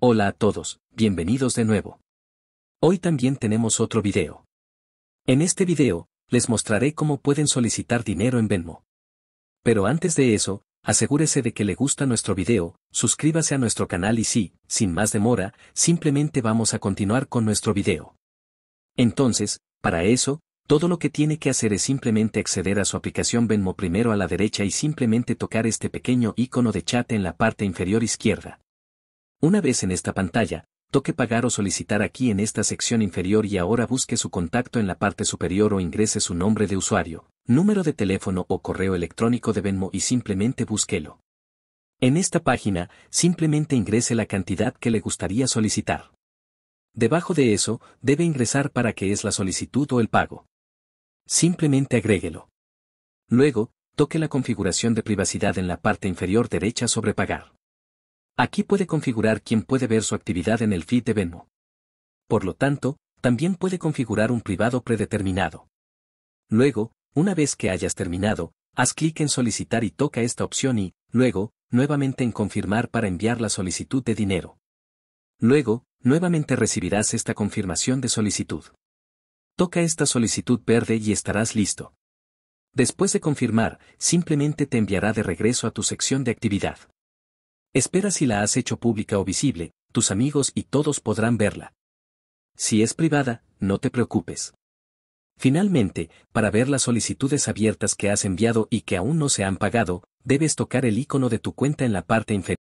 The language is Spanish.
Hola a todos, bienvenidos de nuevo. Hoy también tenemos otro video. En este video, les mostraré cómo pueden solicitar dinero en Venmo. Pero antes de eso, asegúrese de que le gusta nuestro video, suscríbase a nuestro canal y sí, sin más demora, simplemente vamos a continuar con nuestro video. Entonces, para eso, todo lo que tiene que hacer es simplemente acceder a su aplicación Venmo primero a la derecha y simplemente tocar este pequeño icono de chat en la parte inferior izquierda. Una vez en esta pantalla, toque pagar o solicitar aquí en esta sección inferior y ahora busque su contacto en la parte superior o ingrese su nombre de usuario, número de teléfono o correo electrónico de Venmo y simplemente búsquelo. En esta página, simplemente ingrese la cantidad que le gustaría solicitar. Debajo de eso, debe ingresar para qué es la solicitud o el pago. Simplemente agréguelo. Luego, toque la configuración de privacidad en la parte inferior derecha sobre pagar. Aquí puede configurar quién puede ver su actividad en el feed de Venmo. Por lo tanto, también puede configurar un privado predeterminado. Luego, una vez que hayas terminado, haz clic en solicitar y toca esta opción y, luego, nuevamente en confirmar para enviar la solicitud de dinero. Luego, nuevamente recibirás esta confirmación de solicitud. Toca esta solicitud verde y estarás listo. Después de confirmar, simplemente te enviará de regreso a tu sección de actividad. Espera si la has hecho pública o visible, tus amigos y todos podrán verla. Si es privada, no te preocupes. Finalmente, para ver las solicitudes abiertas que has enviado y que aún no se han pagado, debes tocar el icono de tu cuenta en la parte inferior.